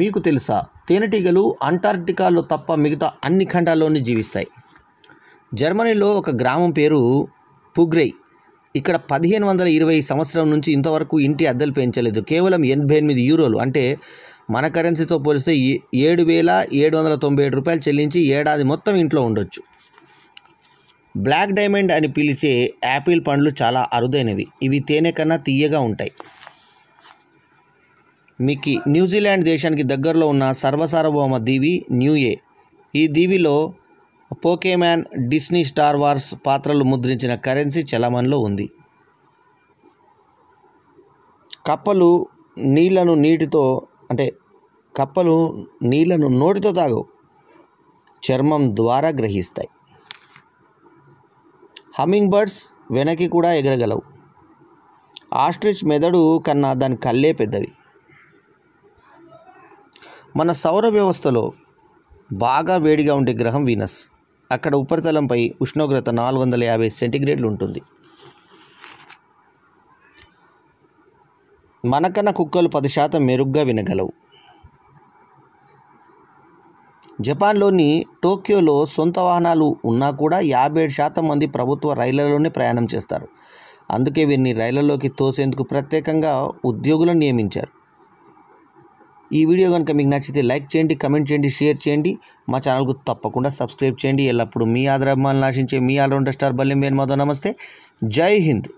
మీకు తెలుసా తేనెటీగలు అంటార్క్టికాలో తప్ప మిగతా అన్ని ఖండాల్లోనే జీవిస్తాయి జర్మనీలో ఒక గ్రామం పేరు పుగ్రై ఇక్కడ పదిహేను వందల ఇరవై సంవత్సరం నుంచి ఇంతవరకు ఇంటి అద్దెలు పెంచలేదు కేవలం ఎనభై ఎనిమిది యూరోలు అంటే మన కరెన్సీతో పోలిస్తే ఏడు వేల ఏడు వందల తొంభై ఏడు రూపాయలు చెల్లించి ఏడాది మొత్తం ఇంట్లో ఉండొచ్చు బ్లాక్ డైమండ్ అని పిలిచే యాపిల్ పండ్లు చాలా అరుదైనవి ఇవి తేనె కన్నా తీయగా ఉంటాయి మీకు న్యూజిలాండ్ దేశానికి దగ్గరలో ఉన్న సర్వసార్వభౌమ దీవి న్యూయే ఈ దీవిలో పోకేమ్యాన్ డిస్నీ స్టార్ వార్స్ పాత్రలు ముద్రించిన కరెన్సీ చలమణిలో ఉంది కప్పలు నీళ్లను నీటితో అంటే కప్పలు నీళ్లను నోటితో తాగవు చర్మం ద్వారా గ్రహిస్తాయి హమ్మింగ్ బర్డ్స్ వెనక్కి కూడా ఎగరగలవు ఆస్ట్రిచ్ మెదడు కన్నా దాని కళ్ళే పెద్దవి మన సౌర వ్యవస్థలో బాగా వేడిగా ఉండే గ్రహం వీనస్ అక్కడ ఉపరితలంపై ఉష్ణోగ్రత నాలుగు వందల యాభై సెంటీగ్రేడ్లు ఉంటుంది మనకన్న కుక్కలు పది శాతం మెరుగ్గా వినగలవు జపాన్లోని టోక్యోలో సొంత వాహనాలు ఉన్నా కూడా యాభై ఏడు శాతం మంది ప్రభుత్వ రైళ్లలోనే ప్రయాణం చేస్తారు అందుకే వీరిని రైళ్లలోకి తోసేందుకు ప్రత్యేకంగా ఉద్యోగులను నియమించారు ఈ వీడియో కనుక మీకు నచ్చితే లైక్ చేయండి కమెంట్ చేయండి షేర్ చేయండి మా ఛానల్కు తప్పకుండా సబ్స్క్రైబ్ చేయండి ఎల్లప్పుడు మీ ఆదరాభిమానులు ఆశించే మీ ఆల్రౌండర్ స్టార్ బల్యం వేణుమాధవ్ నమస్తే జై హింద్